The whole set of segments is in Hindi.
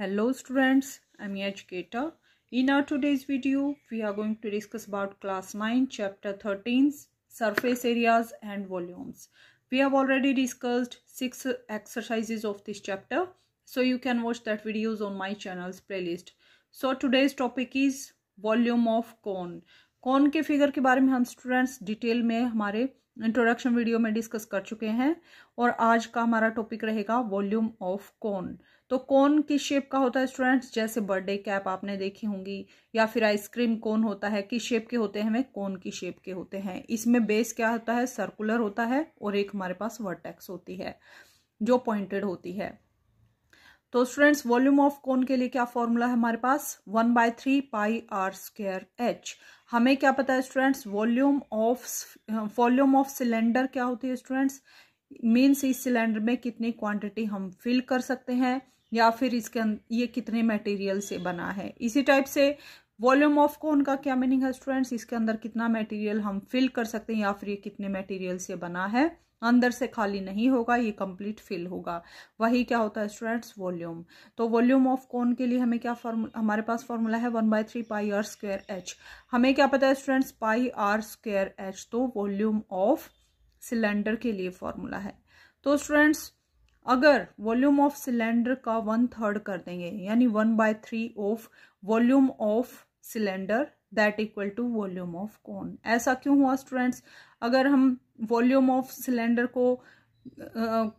hello students i'm your educator in our today's video we are going to discuss about class 9 chapter 13 surface areas and volumes we have already discussed six exercises of this chapter so you can watch that videos on my channel's playlist so today's topic is volume of cone कौन के फिगर के बारे में हम स्टूडेंट्स डिटेल में हमारे इंट्रोडक्शन वीडियो में डिस्कस कर चुके हैं और आज का हमारा टॉपिक रहेगा वॉल्यूम ऑफ कौन तो कौन किस शेप का होता है स्टूडेंट्स जैसे बर्थडे कैप आपने देखी होंगी या फिर आइसक्रीम कौन होता है किस शेप के होते हैं हमें कौन की शेप के होते हैं इसमें बेस क्या होता है सर्कुलर होता है और एक हमारे पास वर्टेक्स होती है जो पॉइंटेड होती है तो स्टूडेंट्स वॉल्यूम ऑफ कौन के लिए क्या फॉर्मूला है हमारे पास one by three pi r square h हमें क्या पता है students volume of volume of cylinder क्या होती है स्टूडेंट्स मीन्स इस सिलेंडर में कितनी क्वांटिटी हम फिल कर सकते हैं या फिर इसके अं-, ये कितने मटेरियल से बना है इसी टाइप से वॉल्यूम ऑफ कोन का क्या मीनिंग है स्टूडेंट्स इसके अंदर कितना मटेरियल हम फिल कर सकते हैं या फिर ये कितने मटेरियल से बना है अंदर से खाली नहीं होगा ये कंप्लीट फिल होगा वही क्या होता है स्टूडेंट्स वॉल्यूम तो वॉल्यूम ऑफ कोन के लिए हमें क्या फॉर्मूला हमारे पास फॉर्मूला है one by three pi r square h हमें क्या पता है students pi r square h तो वॉल्यूम ऑफ सिलेंडर के लिए फॉर्मूला है तो स्टूडेंट्स अगर वॉल्यूम ऑफ सिलेंडर का वन थर्ड कर देंगे यानी one by three of volume of cylinder that equal to volume of cone ऐसा क्यों हुआ स्टूडेंट्स अगर हम वॉल्यूम ऑफ सिलेंडर को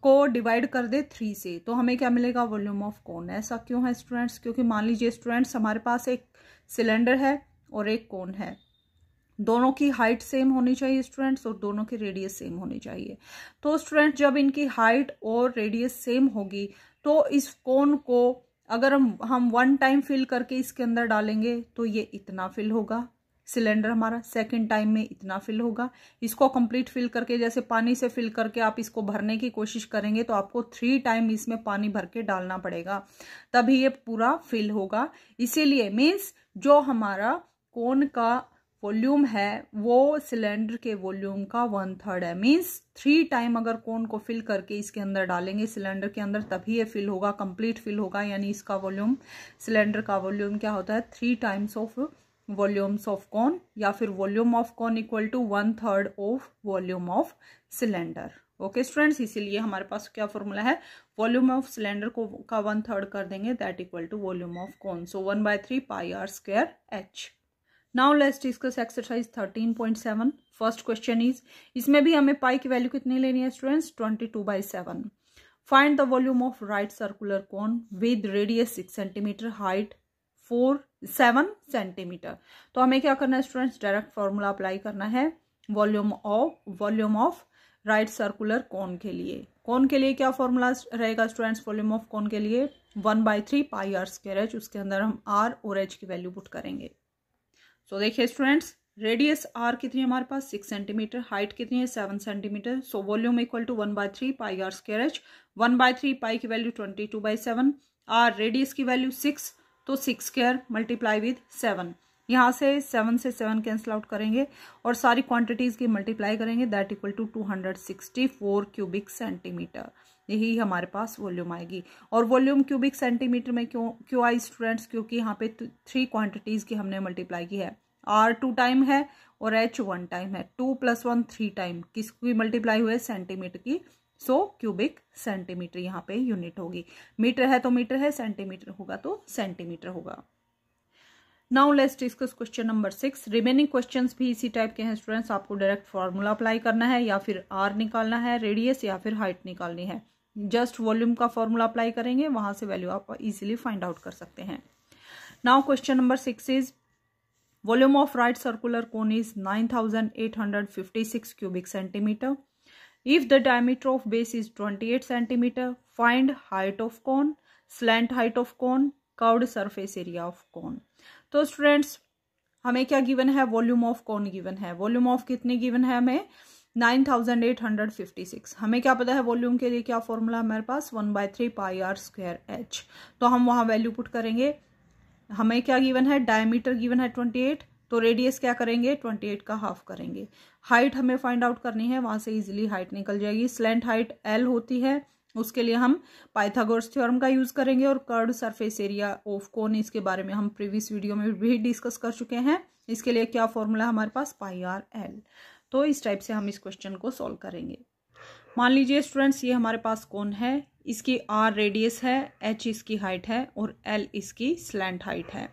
को डिवाइड कर दे थ्री से तो हमें क्या मिलेगा वॉल्यूम ऑफ कौन ऐसा क्यों है स्टूडेंट्स क्योंकि मान लीजिए स्टूडेंट्स हमारे पास एक सिलेंडर है और एक कौन है दोनों की हाइट सेम होनी चाहिए स्टूडेंट्स और दोनों की रेडियस सेम होनी चाहिए तो स्टूडेंट जब इनकी हाइट और रेडियस सेम होगी तो इस कोन को अगर हम हम वन टाइम फिल करके इसके अंदर डालेंगे तो ये इतना फिल होगा सिलेंडर हमारा सेकेंड टाइम में इतना फिल होगा इसको कंप्लीट फिल करके जैसे पानी से फिल करके आप इसको भरने की कोशिश करेंगे तो आपको थ्री टाइम इसमें पानी भर के डालना पड़ेगा तभी ये पूरा फिल होगा इसीलिए मीन्स जो हमारा कोन का वॉल्यूम है वो सिलेंडर के वॉल्यूम का वन थर्ड है मींस थ्री टाइम अगर कोन को फिल करके इसके अंदर डालेंगे सिलेंडर के अंदर तभी ये फिल होगा कंप्लीट फिल होगा यानी इसका वॉल्यूम सिलेंडर का वॉल्यूम क्या होता है three times of volumes of cone या फिर volume of cone equal to one third of volume of cylinder okay students इसीलिए हमारे पास क्या फॉर्मूला है वॉल्यूम ऑफ सिलेंडर को का वन थर्ड कर देंगे that equal to volume of cone so one by three pi are square h now let's discuss exercise 13.7 first question is इसमें भी हमें पाई की वैल्यू कितनी लेनी है students 22 two by seven find the volume of right circular cone with radius six centimetre height four seven centimetre तो हमें क्या करना है स्टूडेंट्स डायरेक्ट फॉर्मूला अप्लाई करना है volume of volume of right circular cone के लिए कौन के लिए क्या फॉर्मूला रहेगा स्टूडेंट्स वॉल्यूम ऑफ कौन के लिए one by three pi are square h उसके अंदर हम आर और एच की वैल्यू पुट करेंगे सो देखिए स्टूडेंट्स रेडियस आर कितनी है हमारे पास सिक्स सेंटीमीटर हाइट कितनी है seven centimetre so volume equal to one by three pi are square h one by three pi की value twenty two by seven are radius की वैल्यू सिक्स तो six square multiply with seven यहाँ से सेवन से सेवन कैंसिल आउट करेंगे और सारी क्वांटिटीज़ की मल्टीप्लाई करेंगे that equal to two hundred sixty four cubic centimetre यही हमारे पास वॉल्यूम आएगी और वॉल्यूम क्यूबिक सेंटीमीटर में क्यों क्यों आई स्टूडेंट्स क्योंकि यहाँ पे थ्री क्वांटिटीज़ की हमने मल्टीप्लाई की है आर टू टाइम है और एच वन टाइम है two plus one three time किसकी मल्टीप्लाई हुए सेंटीमीटर की सो क्यूबिक सेंटीमीटर यहाँ पे यूनिट होगी मीटर है तो मीटर है सेंटीमीटर होगा तो सेंटीमीटर होगा now let's discuss question number six remaining question भी इसी टाइप के हैं स्टूडेंट्स आपको डायरेक्ट फार्मूला अप्लाई करना है या फिर आर निकालना है रेडियस या फिर हाइट निकालनी है जस्ट वॉल्यूम का फॉर्मूला अप्लाई करेंगे वहां से वैल्यू आप इजीली फाइंड आउट कर सकते हैं now question number six is volume of right circular cone is nine cubic centimetre if the diameter of base is twenty centimetre find height of cone slant height of cone curved surface area of cone तो स्टूडेंट्स हमें क्या गिवन है वॉल्यूम ऑफ कौन गिवन है वॉल्यूम ऑफ कितने गिवन है हमें nine thousand eight hundred fifty six हमें क्या पता है वॉल्यूम के लिए क्या फॉर्मूला हमारे पास one by three pi are square h तो हम वहाँ वैल्यू पुट करेंगे हमें क्या गिवन है डायमीटर गिवन है ट्वेंटी एट तो रेडियस क्या करेंगे ट्वेंटी एट का हाफ करेंगे हाइट हमें फाइंड आउट करनी है वहाँ से इजीली हाइट निकल जाएगी स्लेंट हाइट एल होती है उसके लिए हम पाइथागोरस थ्योरम का यूज़ करेंगे और curved surface area of cone इसके बारे में हम प्रीवियस वीडियो में भी डिस्कस कर चुके हैं इसके लिए क्या फॉर्मूला हमारे पास पाई आर एल तो इस टाइप से हम इस क्वेश्चन को सॉल्व करेंगे मान लीजिए स्टूडेंट्स ये हमारे पास कौन है इसकी आर रेडियस है एच इसकी हाइट है और एल इसकी स्लैंट हाइट है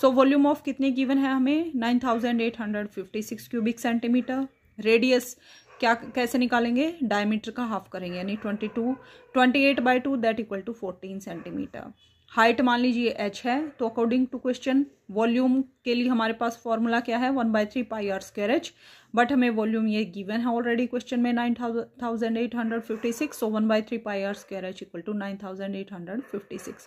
सो वॉल्यूम ऑफ कितने गिवन है हमें nine thousand eight hundred fifty six cubic centimetre radius क्या कैसे निकालेंगे डायमीटर का हाफ करेंगे यानी twenty two twenty eight by two that equal to fourteen centimetre height मान लीजिए एच है तो अकॉर्डिंग टू क्वेश्चन वॉल्यूम के लिए हमारे पास फॉर्मूला क्या है one by three pi are square h but हमें वॉल्यूम ये गिवन है ऑलरेडी क्वेश्चन में nine thousand eight hundred fifty six so one by three pi are square h equal to nine thousand eight hundred fifty six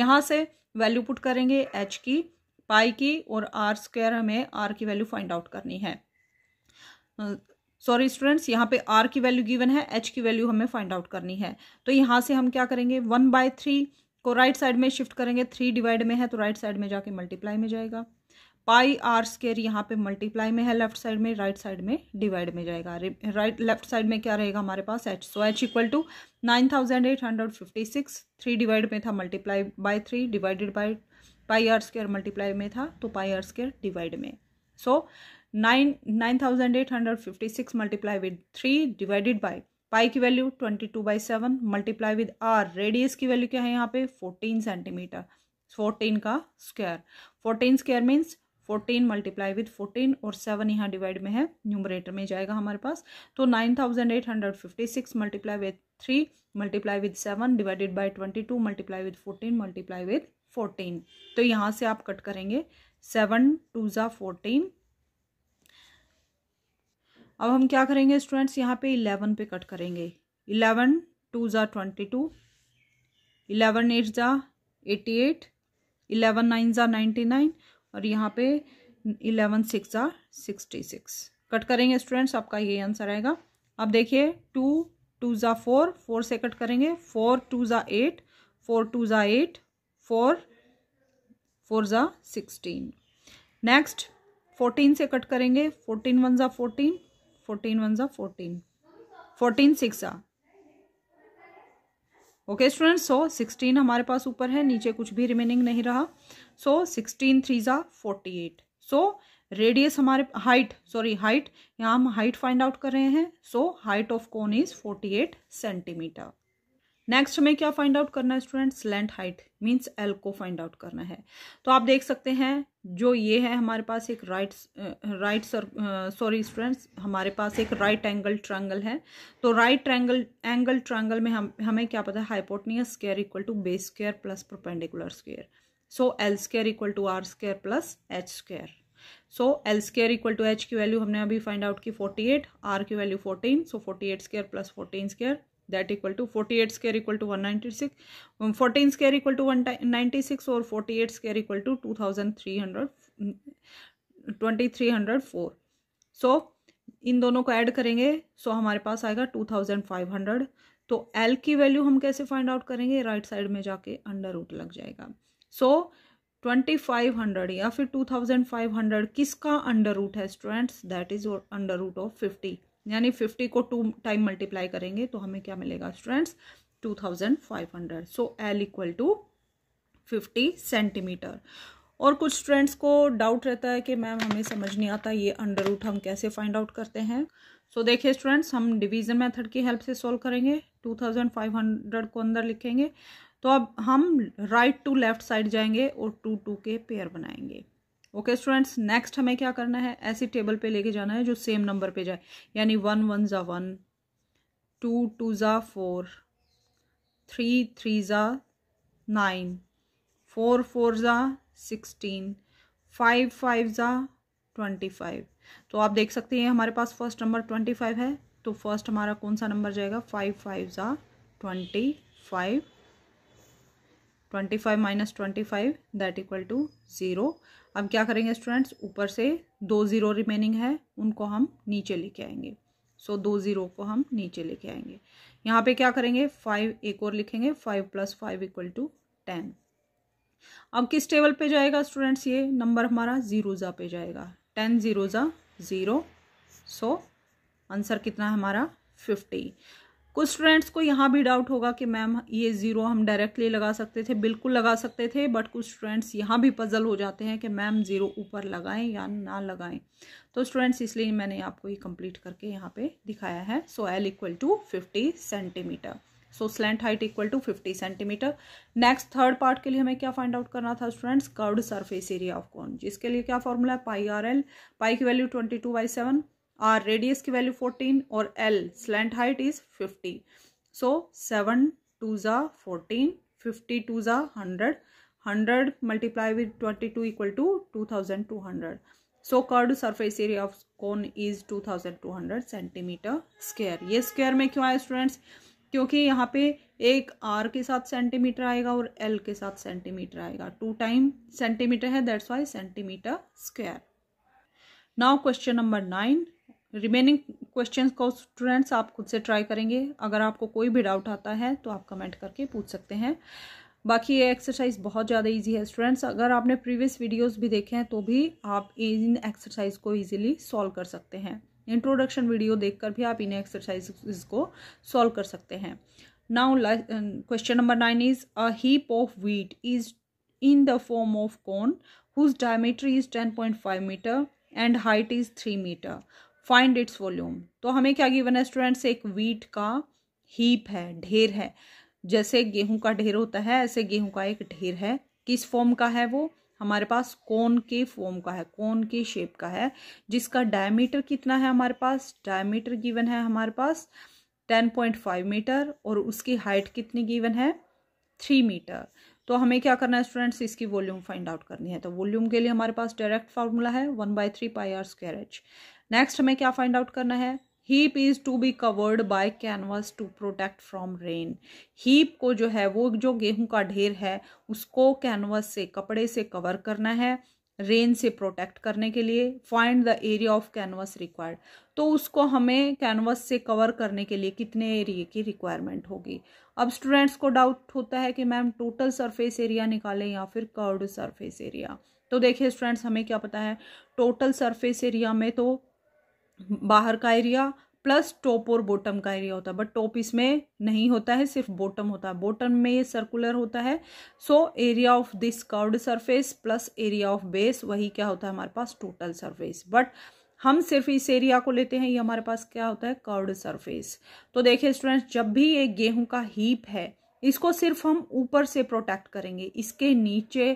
यहाँ से वैल्यू पुट करेंगे एच की पाई की और आर स्क्वायर हमें आर की वैल्यू फाइंड आउट करनी है सॉरी स्टूडेंट्स यहाँ पे आर की वैल्यू गिवन है एच की वैल्यू हमें फाइंड आउट करनी है तो यहाँ से हम क्या करेंगे वन बाय थ्री को राइट साइड में शिफ्ट करेंगे थ्री डिवाइड में है तो राइट साइड में जाके मल्टीप्लाई में जाएगा पाई आर स्केयर यहाँ पे मल्टीप्लाई में है लेफ्ट साइड में राइट साइड में डिवाइड में जाएगा राइट लेफ्ट साइड में क्या रहेगा हमारे पास H so H equal to nine thousand eight hundred fifty six three divide में था multiply by three divided by pi are square multiply में था तो पाई आर स्केयर डिवाइड में so nine nine thousand eight hundred fifty six multiply with three divided by pi की value twenty two by seven multiply with R radius की वैल्यू क्या है यहाँ पे फोर्टीन सेंटीमीटर फोर्टीन का square fourteen square means fourteen multiply with fourteen और सेवन यहाँ डिवाइड में है न्यूमरेटर में जाएगा हमारे पास तो nine thousand eight hundred fifty six multiply with three multiply with seven divided by twenty two multiply with fourteen multiply with fourteen तो यहाँ से आप कट करेंगे सेवन टू ज़ा फोर्टीन अब हम क्या करेंगे स्टूडेंट्स यहाँ पे इलेवन पे कट करेंगे इलेवन टू ज़ा ट्वेंटी टू इलेवन एट ज़ा एटी एट इलेवन नाइन ज़ा नाइन्टी नाइन और यहाँ पे इलेवन सिक्स ज़ा सिक्सटी सिक्स कट करेंगे स्टूडेंट्स आपका ये आंसर आएगा अब देखिए टू टू ज़ा फोर फोर से कट करेंगे फोर टू ज़ा एट फोर टू ज़ा एट फोर फोर ज़ा सिक्सटीन नेक्स्ट फोर्टीन से कट करेंगे फोर्टीन वन ज़ा फोर्टीन फोर्टीन वन ज़ा फोर्टीन फोर्टीन सिक्स आ ओके स्टूडेंट सो सिक्सटीन हमारे पास ऊपर है नीचे कुछ भी रिमेनिंग नहीं रहा सो सिक्सटीन थ्री ज़ा फोर्टी एट सो रेडियस हमारे हाइट सॉरी हाइट यहाँ हम हाइट फाइंड आउट कर रहे हैं so height of cone is forty eight centimetre next हमें क्या फाइंड आउट करना है student slant height means L को फाइंड आउट करना है तो आप देख सकते हैं जो ये है हमारे पास एक राइट राइट सॉरी स्टूडेंट्स हमारे पास एक राइट एंगल ट्रायंगल है तो राइट ट्रायंगल एंगल ट्रायंगल में हम हमें क्या पता है hypotenuse square equal to base square plus perpendicular square so L square equal to R square plus H square so L square equal to H की वैल्यू हमने अभी फाइंड आउट की फोर्टी एट आर की value fourteen so forty eight square plus fourteen square that equal to forty eight square equal to one ninety six fourteen square equal to one ninety six और forty eight square equal to two thousand three hundred twenty three hundred four so इन दोनों को ऐड करेंगे सो so हमारे पास आएगा टू थाउजेंड फाइव हंड्रेड तो एल की वैल्यू हम कैसे फाइंड आउट करेंगे राइट right साइड में जाके अंडर रूट लग जाएगा सो ट्वेंटी फाइव हंड्रेड या फिर टू थाउजेंड फाइव हंड्रेड किसका अंडर रूट है students that is under root of fifty यानी फिफ्टी को टू टाइम मल्टीप्लाई करेंगे तो हमें क्या मिलेगा students two thousand five hundred so L equal to fifty centimetre और कुछ स्टूडेंट्स को डाउट रहता है कि मैम हमें समझ नहीं आता ये अंडर रूट हम कैसे फाइंड आउट करते हैं सो so, देखिए स्टूडेंट्स हम डिवीजन मेथड की हेल्प से सॉल्व करेंगे 2500 को अंदर लिखेंगे तो अब हम राइट टू लेफ्ट साइड जाएंगे और टू टू के पेयर बनाएंगे ओके स्टूडेंट्स नेक्स्ट हमें क्या करना है ऐसी टेबल पे लेके जाना है जो सेम नंबर पे जाए यानी वन वन ज़ा वन टू टू ज़ा फोर थ्री थ्री ज़ा नाइन फोर फोर ज़ा सिक्सटीन फाइव फाइव ज़ा ट्वेंटी फाइव तो आप देख सकते हैं हमारे पास फर्स्ट नंबर ट्वेंटी फाइव है तो फर्स्ट हमारा कौन सा नंबर जाएगा फाइव फाइव ज़ा twenty five twenty five minus twenty five that equal to zero अब क्या करेंगे स्टूडेंट्स ऊपर से दो ज़ीरो रिमेनिंग है उनको हम नीचे लेके आएंगे सो so, दो ज़ीरो को हम नीचे लेके आएंगे यहाँ पे क्या करेंगे फाइव एक और लिखेंगे five plus five equal to ten अब किस टेबल पे जाएगा स्टूडेंट्स ये नंबर हमारा ज़ीरोज़ा पे जाएगा टेन ज़ीरोज़ा ज़ीरो सो आंसर कितना है हमारा फिफ्टी कुछ स्टूडेंट्स को यहाँ भी डाउट होगा कि मैम ये ज़ीरो हम डायरेक्टली लगा सकते थे बिल्कुल लगा सकते थे बट कुछ स्टूडेंट्स यहाँ भी पजल हो जाते हैं कि मैम ज़ीरो ऊपर लगाएं या ना लगाएं तो स्टूडेंट्स इसलिए मैंने आपको ये कंप्लीट करके यहाँ पे दिखाया है so L equal to fifty centimetre so slant height equal to fifty centimetre next third part के लिए हमें क्या फाइंड आउट करना था students curved surface area of cone जिसके लिए क्या फॉर्मूला है पाई आर एल पाई की value twenty two by seven are radius की वैल्यू फोर्टीन और L slant height is fifty so seven two ज़ा फोर्टीन फिफ्टी टू ज़ा hundred hundred multiply with twenty two equal to two thousand two hundred so curved surface area of cone is two thousand two hundred centimetre square ये स्क्वेयर में क्यों आए स्टूडेंट्स क्योंकि यहाँ पे एक आर के साथ सेंटीमीटर आएगा और एल के साथ सेंटीमीटर आएगा टू टाइम सेंटीमीटर है that's why centimetre square now question number nine remaining questions को स्टूडेंट्स आप खुद से ट्राई करेंगे अगर आपको कोई भी डाउट आता है तो आप कमेंट करके पूछ सकते हैं बाकी ये एक्सरसाइज बहुत ज़्यादा इजी है स्टूडेंट्स अगर आपने प्रीवियस वीडियोस भी देखे हैं तो भी आप इन एक्सरसाइज को इजीली सॉल्व कर सकते हैं इंट्रोडक्शन वीडियो देखकर भी आप इन एक्सरसाइज को सॉल्व कर सकते हैं now question number nine is a heap of wheat is in the form of cone whose diameter is ten point five metre and height is three metre find its volume तो हमें क्या गिवन है स्टूडेंट्स एक वीट का हीप है ढेर है जैसे गेहूं का ढेर होता है ऐसे गेहूं का एक ढेर है किस फॉर्म का है वो हमारे पास कोन के फॉर्म का है कोन के शेप का है जिसका डायमीटर कितना है हमारे पास डायमीटर गिवन है हमारे पास टेन पॉइंट फाइव मीटर और उसकी हाइट कितनी गिवन है थ्री मीटर तो हमें क्या करना है स्टूडेंट्स इसकी वॉल्यूम फाइंड आउट करनी है तो वॉल्यूम के लिए हमारे पास डायरेक्ट फार्मूला है one by three pi are square H next हमें क्या फाइंड आउट करना है heap is to be covered by canvas to protect from rain heap को जो है वो जो गेहूं का ढेर है उसको कैनवास से कपड़े से कवर करना है रेन से प्रोटेक्ट करने के लिए find the area of canvas required तो उसको हमें कैनवास से कवर करने के लिए कितने एरिए की रिक्वायरमेंट होगी अब स्टूडेंट्स को डाउट होता है कि मैम टोटल सरफेस एरिया निकालें या फिर कर्ड सरफेस एरिया तो देखिए स्टूडेंट्स हमें क्या पता है टोटल सरफेस एरिया में तो बाहर का एरिया प्लस टॉप और बॉटम का एरिया होता है बट टॉप इसमें नहीं होता है सिर्फ बॉटम होता है बॉटम में ये सर्कुलर होता है so area of this curved surface plus area of base वही क्या होता है हमारे पास टोटल सरफेस बट हम सिर्फ इस एरिया को लेते हैं ये हमारे पास क्या होता है कर्ड सरफेस तो देखिए स्टूडेंट्स जब भी ये गेहूं का हीप है इसको सिर्फ हम ऊपर से प्रोटेक्ट करेंगे इसके नीचे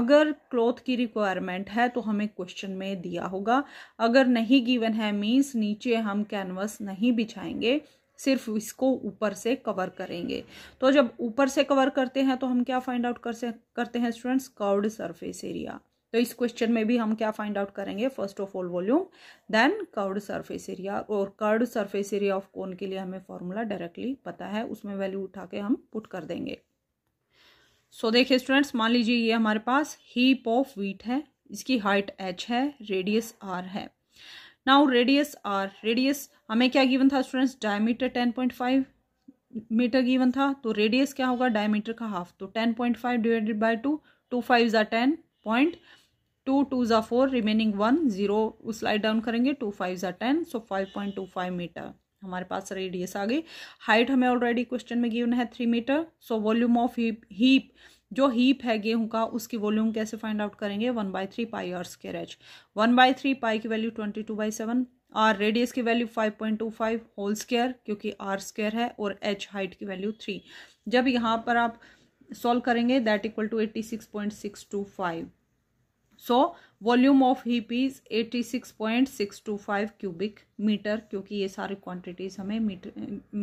अगर क्लोथ की रिक्वायरमेंट है तो हमें क्वेश्चन में दिया होगा अगर नहीं गिवन है मीन्स नीचे हम कैनवस नहीं बिछाएंगे सिर्फ इसको ऊपर से कवर करेंगे तो जब ऊपर से कवर करते हैं तो हम क्या फाइंड आउट कर से करते हैं स्टूडेंट्स कर्व्ड सरफेस एरिया तो इस क्वेश्चन में भी हम क्या फाइंड आउट करेंगे first of all volume then curved surface area और curved surface area of cone के लिए हमें फॉर्मूला डायरेक्टली पता है उसमें वैल्यू उठा के हम पुट कर देंगे सो देखिए स्टूडेंट्स मान लीजिए ये हमारे पास हीप ऑफ वीट है इसकी हाइट एच है रेडियस आर है नाउ रेडियस आर रेडियस हमें क्या गिवन था students diameter ten point five metre given था तो रेडियस क्या होगा डायमीटर का हाफ तो ten point five divided by two two five ज़ा टेन पॉइंट टू टू ज़ा four remaining one zero slide down करेंगे टू फाइव ज़ा ten so five point two five metre हमारे पास रेडियस आ गई हाइट हमें ऑलरेडी क्वेश्चन में गिवन है three metre so volume of heap heap जो हीप है गेहूं का उसकी वॉल्यूम कैसे फाइंड आउट करेंगे one by three pi are square H one by three pi की value twenty two by seven are radius की value five point two five whole square क्योंकि आर स्केयर है और एच हाइट की वैल्यू थ्री जब यहाँ पर आप सॉल्व करेंगे that equal to eighty six point six two five so volume of heap is five cubic metre क्योंकि ये सारी क्वांटिटीज हमें मीटर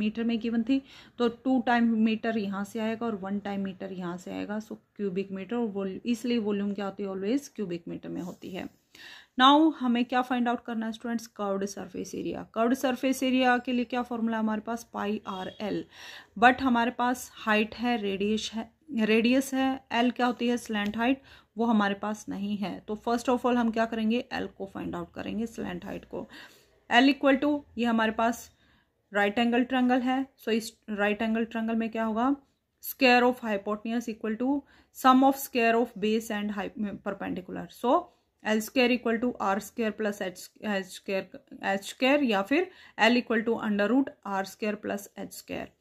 मीटर में गिवन थी तो टू टाइम मीटर यहाँ से आएगा और वन टाइम मीटर यहाँ से आएगा सो क्यूबिक मीटर और इसलिए वॉल्यूम क्या होती है ऑलवेज क्यूबिक मीटर में होती है नाउ हमें क्या फाइंड आउट करना है students curved surface area curved surface area के लिए क्या फॉर्मूला है हमारे पास पाई आर एल बट हमारे पास हाइट है रेडियस है रेडियस है एल क्या होती है स्लैंड हाइट वो हमारे पास नहीं है तो फर्स्ट ऑफ ऑल हम क्या करेंगे एल को फाइंड आउट करेंगे स्लैंड हाइट को एल इक्वल टू ये हमारे पास राइट एंगल ट्रैंगल है सो so इस राइट एंगल ट्रैंगल में क्या होगा square of hypotenuse equal to sum of square of base and perpendicular so L square equal to R square plus H H square H square या फिर L equal to under root R square plus H square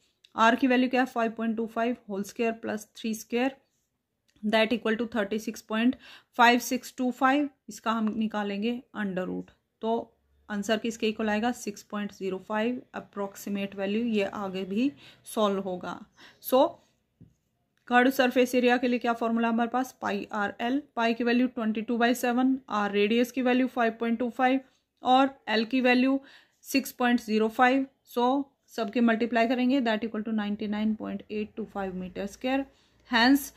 R की वैल्यू क्या है five point two five whole square plus three square that equal to thirty six point five six two five इसका हम निकालेंगे अंडर रूट तो आंसर किसके इक्वल आएगा six point zero five approximate value ये आगे भी सॉल्व होगा so so, curved surface area के लिए क्या फॉर्मूला हमारे पास पाई आर एल पाई की value twenty two by seven are radius की value five point two five और एल की value six point zero five so सबके मल्टीप्लाई करेंगे that equal to ninety nine point eight two five metre square hence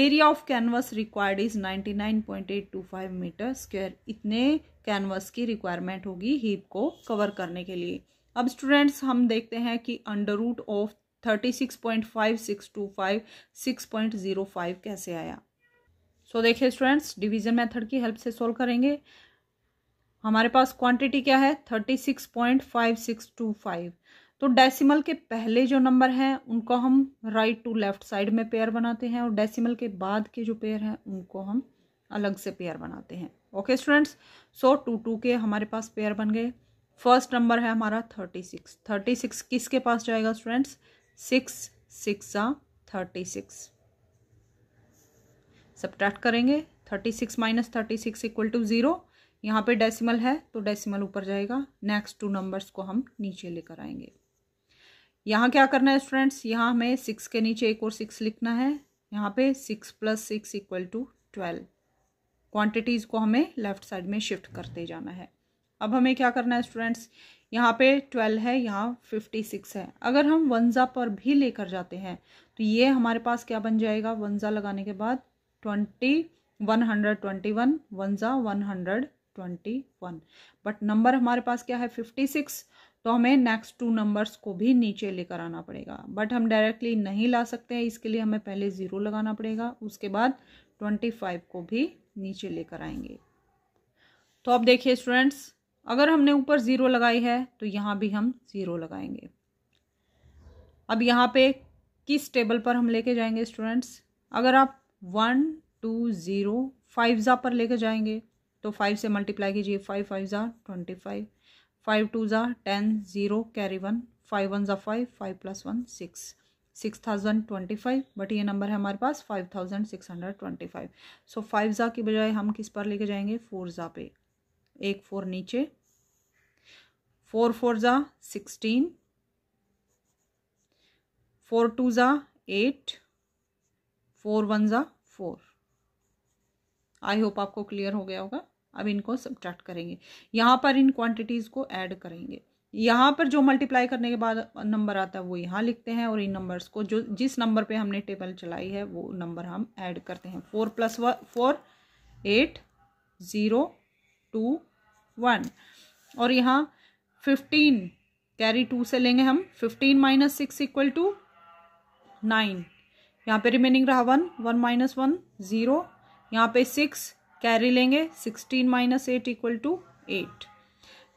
area of canvas required is 99.825 metre square इतने कैनवस की रिक्वायरमेंट होगी हीप को कवर करने के लिए अब स्टूडेंट्स हम देखते हैं कि under root of thirty six point five six two five six point zero five कैसे आया सो so, देखिए स्टूडेंट्स डिवीजन मेथड की हेल्प से सोल्व करेंगे हमारे पास क्वांटिटी क्या है thirty six point five six two five तो डेसिमल के पहले जो नंबर हैं उनको हम राइट टू लेफ़्ट साइड में पेयर बनाते हैं और डेसिमल के बाद के जो पेयर हैं उनको हम अलग से पेयर बनाते हैं okay students so two two के हमारे पास पेयर बन गए फर्स्ट नंबर है हमारा थर्टी सिक्स थर्टी सिक्स किसके पास जाएगा स्टूडेंट्स सिक्स सिक्स आ थर्टी सिक्स ट्रैक्ट करेंगे thirty six minus thirty six equal to zero यहाँ पे डेसिमल है तो डेसिमल ऊपर जाएगा नेक्स्ट टू नंबर्स को हम नीचे लेकर आएंगे यहाँ क्या करना है स्टूडेंट्स यहाँ हमें सिक्स के नीचे एक और सिक्स लिखना है यहाँ पे six plus six equal to twelve quantities को हमें लेफ़्ट साइड में शिफ्ट करते जाना है अब हमें क्या करना है स्टूडेंट्स यहाँ पे ट्वेल्व है यहाँ फिफ्टी सिक्स है अगर हम वनज़ा पर भी लेकर जाते हैं तो ये हमारे पास क्या बन जाएगा वनज़ा लगाने के बाद twenty one hundred twenty one वनज़ा one hundred twenty one but number हमारे पास क्या है फिफ्टी सिक्स तो हमें नेक्स्ट टू नंबर्स को भी नीचे लेकर आना पड़ेगा बट हम डायरेक्टली नहीं ला सकते हैं इसके लिए हमें पहले ज़ीरो लगाना पड़ेगा उसके बाद ट्वेंटी फाइव को भी नीचे लेकर आएंगे तो अब देखिए स्टूडेंट्स अगर हमने ऊपर ज़ीरो लगाई है तो यहाँ भी हम ज़ीरो लगाएंगे अब यहाँ पे किस टेबल पर हम लेके जाएंगे स्टूडेंट्स अगर आप वन टू ज़ीरो फाइव ज़ा पर लेके जाएंगे तो फाइव से मल्टीप्लाई कीजिए फाइव फाइव ज़ा ट्वेंटी फाइव फाइव टू ज़ा ten zero carry one five one ज़ा five five plus one six six thousand twenty five but ये नंबर है हमारे पास five thousand six hundred twenty five so five ज़ा की बजाय हम किस पर लेके जाएंगे फोर ज़ा पे एक फोर नीचे फोर फोर ज़ा सिक्सटीन फोर टू ज़ा एट फोर वन ज़ा फोर आई होप आपको क्लियर हो गया होगा अब इनको सब्ट्रैक्ट करेंगे यहाँ पर इन क्वांटिटीज़ को ऐड करेंगे यहाँ पर जो मल्टीप्लाई करने के बाद नंबर आता है वो यहाँ लिखते हैं और इन नंबर्स को जो जिस नंबर पे हमने टेबल चलाई है वो नंबर हम ऐड करते हैं फोर प्लस व four eight zero two one और यहाँ फिफ्टीन कैरी टू से लेंगे हम fifteen minus six equal to nine यहाँ पे रिमेनिंग रहा one one minus one zero यहाँ पे सिक्स कैरी लेंगे sixteen minus eight equal to eight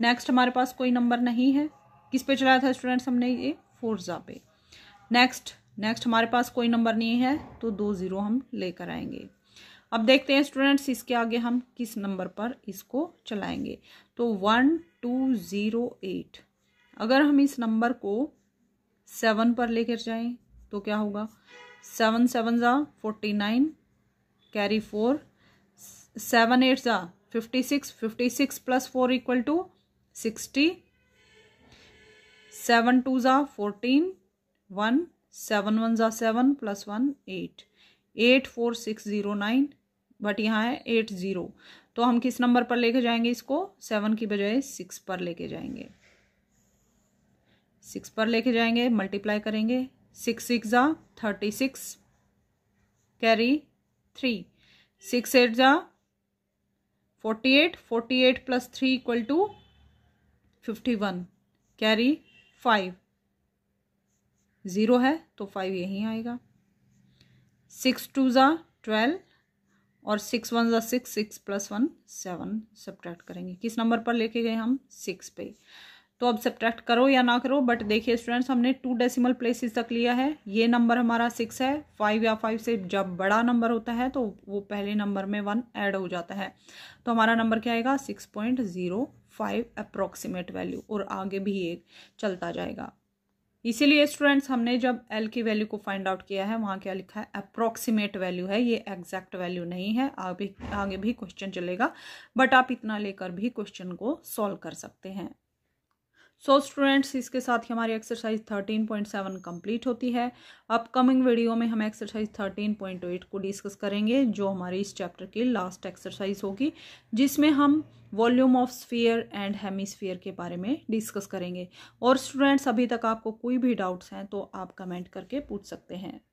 next हमारे पास कोई नंबर नहीं है किस पे चलाया था स्टूडेंट्स हमने ये फोर ज़ा पे नेक्स्ट नेक्स्ट हमारे पास कोई नंबर नहीं है तो दो ज़ीरो हम लेकर आएंगे अब देखते हैं स्टूडेंट्स इसके आगे हम किस नंबर पर इसको चलाएंगे तो वन टू ज़ीरो एट अगर हम इस नंबर को सेवन पर लेकर जाएं तो क्या होगा सेवन सेवन ज़ा forty nine carry four seven eight ज़ा fifty six fifty six plus four equal to sixty seven two ज़ा फोर्टीन वन सेवन वन ज़ा seven plus one eight eight four six zero nine but यहाँ है एट ज़ीरो तो हम किस नंबर पर लेके जाएंगे इसको सेवन की बजाय सिक्स पर लेके जाएंगे सिक्स पर लेके जाएंगे मल्टीप्लाई करेंगे सिक्स सिक्स ज़ा thirty six carry three six eight ज़ा forty eight forty eight plus three equal to fifty one carry five zero है तो फाइव यहीं आएगा सिक्स टू ज़ा ट्वेल्व और सिक्स वन ज़ा six six plus one seven subtract करेंगे किस नंबर पर लेके गए हम सिक्स पे तो अब सब्ट्रैक्ट करो या ना करो बट देखिए स्टूडेंट्स हमने टू डेसिमल प्लेसेस तक लिया है ये नंबर हमारा सिक्स है फाइव या फाइव से जब बड़ा नंबर होता है तो वो पहले नंबर में वन ऐड हो जाता है तो हमारा नंबर क्या आएगा six point zero five approximate value और आगे भी ये चलता जाएगा इसीलिए स्टूडेंट्स हमने जब एल की वैल्यू को फाइंड आउट किया है वहाँ क्या लिखा है अप्रोक्सीमेट वैल्यू है ये एग्जैक्ट वैल्यू नहीं है आगे आगे भी क्वेश्चन चलेगा बट आप इतना लेकर भी क्वेश्चन को सॉल्व कर सकते हैं सो so, स्टूडेंट्स इसके साथ ही हमारी exercise thirteen point seven complete होती है अपकमिंग वीडियो में हम एक्सरसाइज थर्टीन पॉइंट एट को डिस्कस करेंगे जो हमारी इस चैप्टर की लास्ट एक्सरसाइज होगी जिसमें हम volume of sphere and hemisphere के बारे में डिस्कस करेंगे और स्टूडेंट्स अभी तक आपको कोई भी डाउट्स हैं तो आप कमेंट करके पूछ सकते हैं